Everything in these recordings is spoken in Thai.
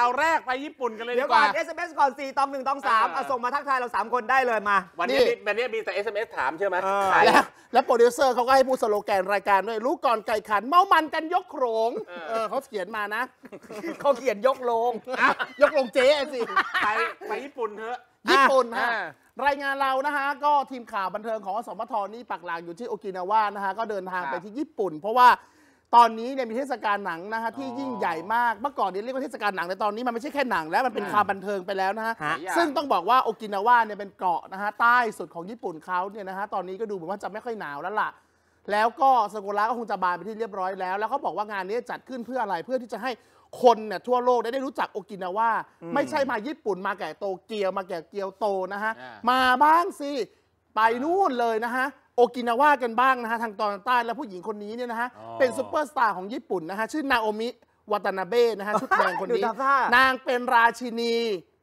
าวแรกไปญี่ปุ่นกันเลยดีกดียวกก่อว่าน SMS ก่อน4ตอง1ตอง3อ่ส่งมาทักทาย เรา 3 คนได้เลยมา วันนี้วันนี้มีแต่ SMS ถามใช่ไหมใช่แล้วแล้วโปรดิวเซอร์เขาก็ให้พูดสโลแกนรายการด้วยรู้ก่อนไก่ขัน เมามันกันยกโขรง เขาเขียนมานะ เขาเขียนยกลงยกลงเจ๊สิไปไปญี่ปุ่นเถอะ ญี่ปุ่นฮะรายงานเรานะฮะก็ทีมข่าวบันเทิงของอสมทนี่ปักหลังอยู่ที่โอกินาว่านะฮะก็เดินทางไปที่ญี่ปุ่นเพราะว่าตอนนี้เนี่ยมีเทศกาลหนังนะฮะที่ยิ่งใหญ่มากเมื่อก่อนเนี่ยเรียกว่าเทศกาลหนัง แต่ตอนนี้มันไม่ใช่แค่หนังแล้วมันเป็นความบันเทิงไปแล้วนะฮะซึ่งต้องบอกว่าโอกินาวาเนี่ยเป็นเกาะนะฮะใต้สุดของญี่ปุ่นเขาเนี่ยนะฮะตอนนี้ก็ดูเหมือนว่าจะไม่ค่อยหนาวแล้วล่ะ แล้วก็สกุละก็คงจะบานไปที่เรียบร้อยแล้วแล้วเขาบอกว่างานนี้จัดขึ้นเพื่ออะไรเพื่อที่จะให้คนเนี่ยทั่วโลกได้ได้รู้จักโอกินาวาไม่ใช่มาญี่ปุ่นมาแก่โตเกียวมาแก่เกียวโตนะฮะมาบ้างสิไปนู่นเลยนะฮะโอกินาว่ากันบ้างนะฮะ ทางตอนใต้และผู้หญิงคนนี้เนี่ยนะฮะ เป็นซูเปอร์สตาร์ของญี่ปุ่นนะฮะชื่อนาโอมิวาตานาเบะนะฮะชุดแดงคนนี้ นางเป็นราชินี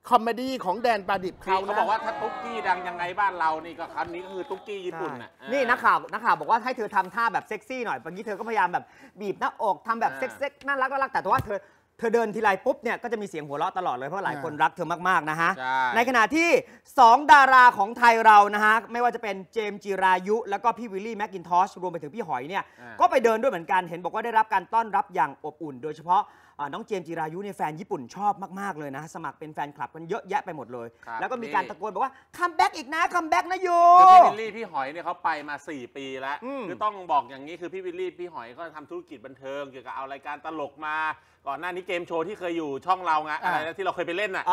คอมเมดี้ของแดนปลาดิบเขาเขาบอกว่าถ้าตุ๊กกี้ดังยังไงบ้านเรานี่ก็ครั้งนี้ก็คือตุ๊กกี้ญี่ปุ่นน่ะนี่นักข่าวนักข่าว บอกว่าให้เธอทำท่าแบบเซ็กซี่หน่อยเมื่อกี้เธอก็พยายามแบบบีบหน้าอกทำแบบเซ็กซ์น่ารักน่ารักแต่ว่าเธอเธอเดินทีไรปุ๊บเนี่ย ก็จะมีเสียงหัวเราะตลอดเลยเพราะหลายคนรักเธอมากๆนะฮะใในขณะที่ 2 ดาราของไทยเรานะฮะ ไม่ว่าจะเป็นเจมส์จิรายุ แล้วก็พี่วิลลี่ แม็กินทอชรวมไปถึงพี่หอยเนี่ย ก็ไปเดินด้วยเหมือนกัน เห็นบอกว่าได้รับการต้อนรับอย่างอบอุ่นโดยเฉพาะน้องเจมจิรายุเนี่ยแฟนญี่ปุ่นชอบมาก ๆ เลยนะ สมัครเป็นแฟนคลับกันเยอะแยะไปหมดเลย แล้วก็มีการตะโกนบอกว่าคัมแบ็กอีกนะคัมแบ็กนะโยพี่วิลลี่พี่หอยเนี่ยเขาไปมา 4 ปีแล้ว คือต้องบอกอย่างนี้คือพี่วิลลี่พี่หอยก็ทำธุรกิจบันเทิงเกี่ยวกับเอารายการตลกมา ก่อนหน้านี้เกมโชว์ที่เคยอยู่ช่องเราไงอะไรที่เราเคยไปเล่นอ่ะอ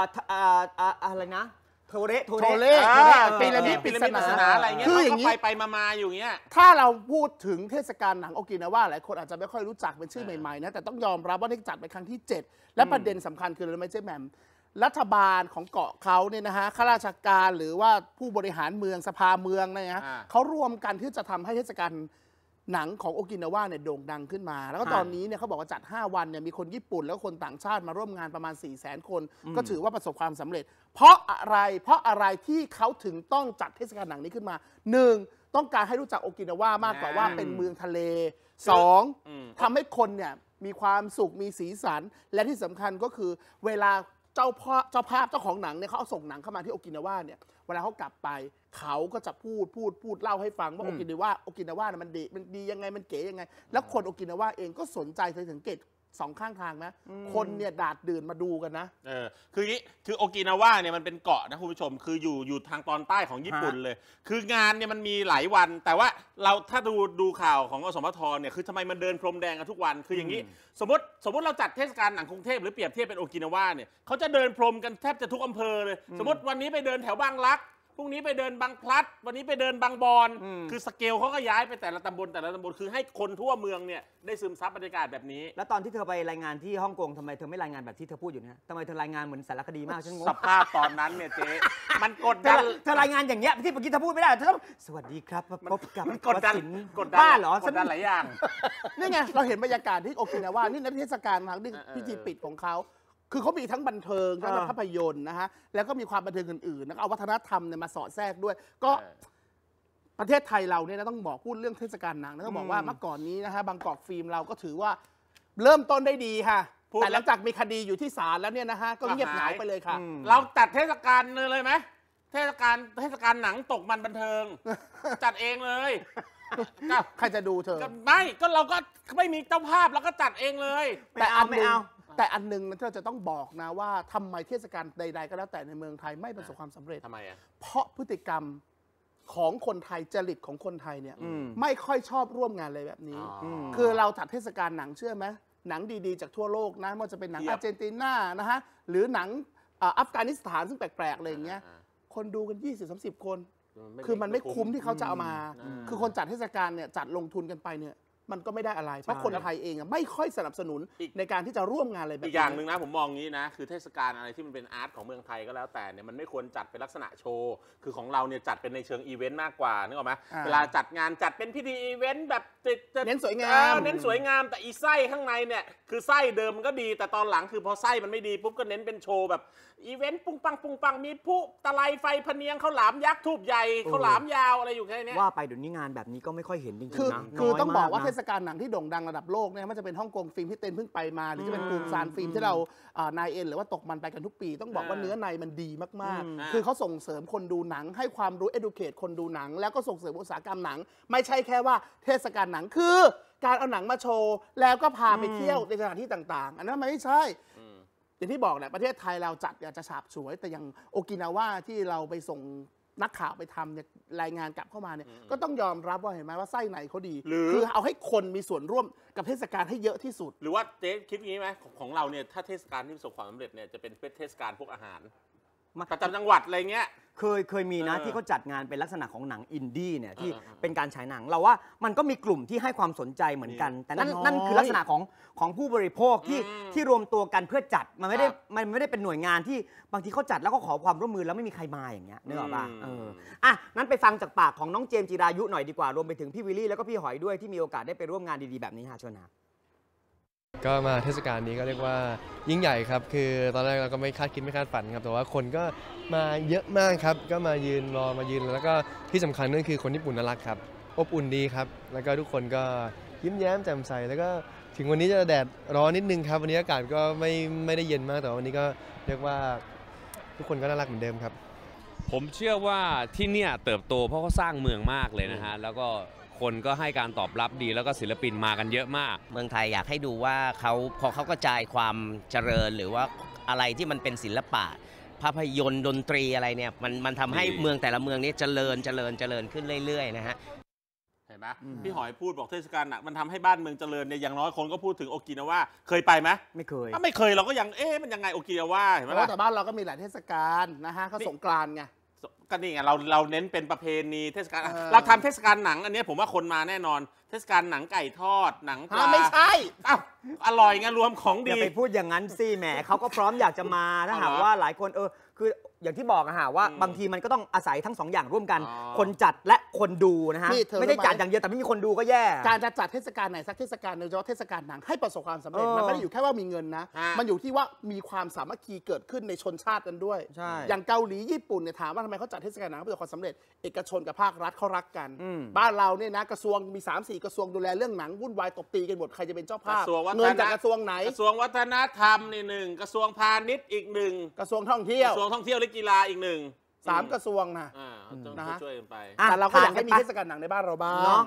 ออะไรนะโทเรโทเรปีละนิดปีละนิดศาสนา อะไรเงี้ยคืออย่างนี้ไปไปมาอยู่เงี้ย ถ้าเราพูดถึงเทศกาลหนังโอกินาว่าหลายคนอาจจะไม่ค่อยรู้จักเป็นชื่อใหม่ๆนะ แต่ต้องยอมรับว่านี่จัดเป็นครั้งที่ 7 และประเด็นสำคัญคือื่องไม่ใช่แหม่มรัฐบาลของเกาะเขาเนี่ยนะฮะ ข้าราชการหรือว่าผู้บริหารเมืองสภาเมืองนะฮะเขาร่วมกันที่จะทำให้เทศกาลหนังของโอกินาวาเนี่ยโด่งดังขึ้นมา แล้วก็ตอนนี้เนี่ยเขาบอกว่าจัด 5 วันเนี่ยมีคนญี่ปุ่นแล้วคนต่างชาติมาร่วมงานประมาณ 4 0 0แสนคน ก็ถือว่าประสบความสำเร็จ เพราะอะไรเพราะอะไรที่เขาถึงต้องจัดเทศกาลหนังนี้ขึ้นมา 1. ต้องการให้รู้จักโอกินาวามากกว่าว่าเป็นเมืองทะเล 2. ทำให้คนเนี่ยมีความสุขมีสีสันและที่สำคัญก็คือ เวลาเจ้าพ่อเจ้าภาพเจ้าของหนังเนี่ยเขาเอาส่งหนังเข้ามาที่โอกินาวาเนี่ยเวลาเขากลับไปเขาก็จะพูด พูด พูดเล่าให้ฟัง ว่าโอกินาว่าโอกินาวาน่ามันดี มันดียังไง มันเก๋ยังไง แล้วคนโอกินาว่าเองก็สนใจเธสังเกตสองข้างทางนะ คนเนี่ยดาดดื่นมาดูกันนะเออคือนี้ คือโอกินาว่าเนี่ยมันเป็นเกาะนะคุณผู้ชม คืออยู่อยู่ทางตอนใต้ของญี่ปุ่นเลย คืองานเนี่ยมันมีหลายวัน แต่ว่าเราถ้าดูดูข่าวของอสมทเนี่ย คือทำไมมันเดินพรมแดงกันทุกวัน คืออย่างนี้ สมมติสมมติเราจัดเทศกาลหนังกรุงเทพหรือเปรียบเทียบเป็นโอกินาว่าเนี่ยเขาจะเดินพรมกันแทบจะทุกอำเภอเลย สมมติวันนี้ไปเดินแถวบางรักพรุ่งนี้ไปเดินบางพลัด วันนี้ไปเดินบางบอนอคือสเกลเขาก็ย้ายไปแต่ละตำบลแต่ละตำบล คือให้คนทั่วเมืองเนี่ยได้ซึมซับบรรยากาศแบบนี้ แล้วตอนที่เธอไปรายงานที่ฮ่องกงทำไมเธอไม่รายงานแบบที่เธอพูดอยู่เนี่ยทำไมเธอรายงานเหมือนสารคดีมากฉันงงสภาพตอนนั้นเนี่ยเจ๊ มันกดดันเธอรายงานอย่างเงี้ยที่เมื่อกี้เธอพูดไม่ได้เธอต้องสวัสดีครับมพบกับมนกดดัน กดดับ้าเหรอกดดันหลายอย่าง นี่ไงเราเห็นบรรยากาศที่โอกินาว่า นี่ในเทศกาลครัดน้่พิธีปิดของเขาคือเขามีทั้ง บันเทิงทั้งภาพยนตร์ นะฮะ แล้วก็มีความบันเทิง อื่นๆนะเอาวัฒนธรรม เนี่ย มาสอดแทรกด้วย ก็ ประเทศไทยเรา เนี่ยนะต้อง บอกพูดเรื่องเทศกาล หนังต้องบอก ว่า เมื่อก่อน นี้ นะฮะ บางกอกฟิล์ม เรา ก็ถือว่า เริ่มต้นได้ดี ค่ะ แต่ หลังจาก มี คดี อยู่ที่ ศาล แล้ว เนี่ย นะฮะ ก็เงียบหายไปเลยค่ะเราจัดเทศกาลเลยไหม เทศกาล เทศกาล หนังตก มันบันเทิง จัด เอง เลยใครจะดูเธอไม่ก็เราก็ไม่มีเจ้าภาพเราก็จัดเองเลยแต่อันม่เอาแต่อันหนึงนที่เราจะต้องบอกนะว่าทำไมเทศกาลใดๆ ก็แล้วแต่ในเมืองไทยไม่ประสบความสำเร็จทำไมอ่ะเพราะพฤติกรรมของคนไทยจริตของคนไทยเนี่ยไม่ค่อยชอบร่วมงานเลยแบบนี้ คือเราจัดเทศกาลหนังเชื่อไหมหนังดีๆจากทั่วโลกนะไม่ว่าจะเป็นหนังอาร์เจนตินานะฮะหรือหนังอัฟกานิสถานซึ่งแปลกๆอะไรอย่างเงี้ยคนดูกัน 20-30 คนคือมันไม่คุ้มที่เขาจะเอามา คือคนจัดเทศกาลเนี่ยจัดลงทุนกันไปเนี่ยมันก็ไม่ได้อะไรเพราะคนไทยเองไม่ค่อยสนับสนุนในการที่จะร่วมงานอะไรแบบนี้อีกอย่างหนึ่งนะผมมองงี้นะ คือเทศกาลอะไรที่มันเป็นอาร์ตของเมืองไทยก็แล้ว แต่เนี่ย มันไม่ควรจัดเป็นลักษณะโชว์ คือของเราเนี่ย จัดเป็นในเชิงอีเวนต์มากกว่า นึกออกไหมเวลาจัดงานจัดเป็นพิธีอีเวนต์แบบเน้นสวยงาม เน้นสวยงาม แต่อีไส้ข้างในเนี่ยคือไส้เดิมมันก็ดีแต่ตอนหลังคือพอไส้มันไม่ดีปุ๊บก็เน้นเป็นโชว์แบบอีเวนต์ปุงปังปุงปัง มีผู้ตะไลไฟพะเนียงเขาหลามยักษ์ทูบใหญ่เขาหลามยาวอะไรอยู่แค่นี้ว่าไปเดี๋ยวนี้งานแบบนี้ก็ไม่ค่อยเห็นจริงๆนะคือต้องบอกว่าเทศกาลหนังที่โด่งดังระดับโลกเนี่ยมันจะเป็นฮ่องกงฟิล์มที่เต้นเพิ่งไปมา หรือจะเป็นปูมซานฟิล์มที่เรานายเอ็นหรือว่าตกมันไปกันทุกปีต้องบอกว่าเนื้อในมันดีมากๆ คือเขาส่งเสริมคนดูหนัง ให้ความรู้ educate คนดูหนัง แล้วก็ส่งเสริมอุตสาหกรรมหนัง ไม่ใช่แค่ว่าเทศกาลหนังคือ การเอาหนังมาโชว์แล้วก็พาไปเที่ยวในสถานที่ต่าง ๆ อันนั้นไม่ใช่อย่างที่บอกแหละประเทศไทยเราจัดอยากจะฉาบสวยแต่อย่างโอกินาว่าที่เราไปส่งนักข่าวไปทำเนี่ยรายงานกลับเข้ามาเนี่ยก็ต้องยอมรับว่าเห็นไหมว่าไส้ไหนเขาดีหรือคือเอาให้คนมีส่วนร่วมกับเทศกาลให้เยอะที่สุด หรือว่าเจ๊คิดงี้ไหมของเราเนี่ยถ้าเทศกาลที่ประสบความสำเร็จเนี่ยจะเป็นเทศกาลพวกอาหารมาประจำจังหวัดอะไรเงี้ยเคยเคยมีนะที่เขาจัดงานเป็นลักษณะของหนังอินดี้เนี่ยที่เป็นการฉายหนังเราว่ามันก็มีกลุ่มที่ให้ความสนใจเหมือนกัน แต่นั่นนั่นคือลักษณะของของผู้บริโภคที่ที่รวมตัวกันเพื่อจัดมันไม่ได้มันไม่ได้เป็นหน่วยงานที่บางทีเขาจัดแล้วก็ขอความร่วมมือแล้วไม่มีใครมาอย่างเงี้ยนึกออกป่ะเอออ่ะนั้นไปฟังจากปากของน้องเจมส์จิรายุหน่อยดีกว่ารวมไปถึงพี่วิลลี่แล้วก็พี่หอยด้วยที่มีโอกาสได้ไปร่วมงานดีๆแบบนี้ฮะเชญนะก็มาเทศกาลนี้ก็เรียกว่ายิ่งใหญ่ครับ คือตอนแรกเราก็ไม่คาดคิดไม่คาดฝันครับแต่ว่าคนก็มาเยอะมากครับ ก็มายืนรอมายืน แล้วก็ที่สำคัญนั่นคือคนญี่ปุ่นน่ารักครับ อบอุ่นดีครับ แล้วก็ทุกคนก็ยิ้มแย้มแจ่มใสแล้วก็ถึงวันนี้จะแดดร้อนนิดนึงครับวันนี้อากาศก็ไม่ไม่ได้เย็นมาก แต่วันนี้ก็เรียกว่าทุกคนก็น่ารักเหมือนเดิมครับ ผมเชื่อว่าที่เนี่ย เติบโตเพราะเขาสร้างเมืองมากเลยนะฮะแล้วก็คนก็ให้การตอบรับดีแล้วก็ศิลปินมากันเยอะมาก เมืองไทยอยากให้ดูว่าเขาพอเขากระจายความเจริญหรือว่าอะไรที่มันเป็นศิลปะ ภาพยนตร์ดนตรีอะไรเนี่ยมันมันทำให้เมืองแต่ละเมืองนี้เจริญเจริญเจริญขึ้นเรื่อยๆนะฮะเห็นไหมพี่หอยพูดบอกเทศกาลมันทำให้บ้านเมืองเจริญเนี่ยอย่างน้อยคนก็พูดถึงโอกินาว่าเคยไปไหมไม่เคยถ้าไม่เคยเราก็ยังเอ๊ะมันยังไงโอกินาว่าเห็นไหมล่ะแต่บ้านเราก็มีหลายเทศกาลนะฮะเขาสงกรานไงก็นี่ไงเราเราเน้นเป็นประเพณีเทศกาลเราทำเทศกาลหนัง อันนี้ผมว่าคนมาแน่นอนเทศกาลหนังไก่ทอดหนังปลา ไม่ใช่เอ้าอร่อยไงรวมของดีอย่าไปพูดอย่างนั้นสิแหมเขาก็พร้อมอยากจะมาถ้าหากว่าหลายคนเออคืออย่างที่บอกอะฮะว่าบางทีมันก็ต้องอาศัยทั้งสองอย่างร่วมกัน คนจัดและคนดูนะฮะไม่ได้จัดอย่างเดียวแต่ไม่มีคนดูก็แย่ การจะจัดเทศกาลไหนสักเทศกาลโดยเฉพาะเทศกาลหนังให้ประสบความสำเร็จมันไม่ได้อยู่แค่ว่ามีเงินนะะมันอยู่ที่ว่ามีความสามัคคีเกิดขึ้นในชนชาติกันด้วยใช่อย่างเกาหลีญี่ปุ่นเนี่ยถามว่าทำไมเขาจัดเทศกาลหนังประสบความสำเร็จ เอกชนกับภาครัฐเขารักกัน บ้านเราเนี่ยนะ กระทรวงมี3 4กระทรวงดูแลเรื่องหนังวุ่นวายตบตีกันหมดใครจะเป็นเจ้าภาพเงินจากกระทรวงไหนกระทรวงวัฒนธรรมนี่หนึ่งกระทรวงพาณิชย์อีกหนึ่งกระทรวงท่องเที่ยวกระทรวงท่องเที่ยวลกีฬาอีกหนึ่งสามกระทรวงนะาต้องนะฮะช่วยกันไป แต่เราก็อยากให้มีเทศกาลหนังในบ้านเราบ้าง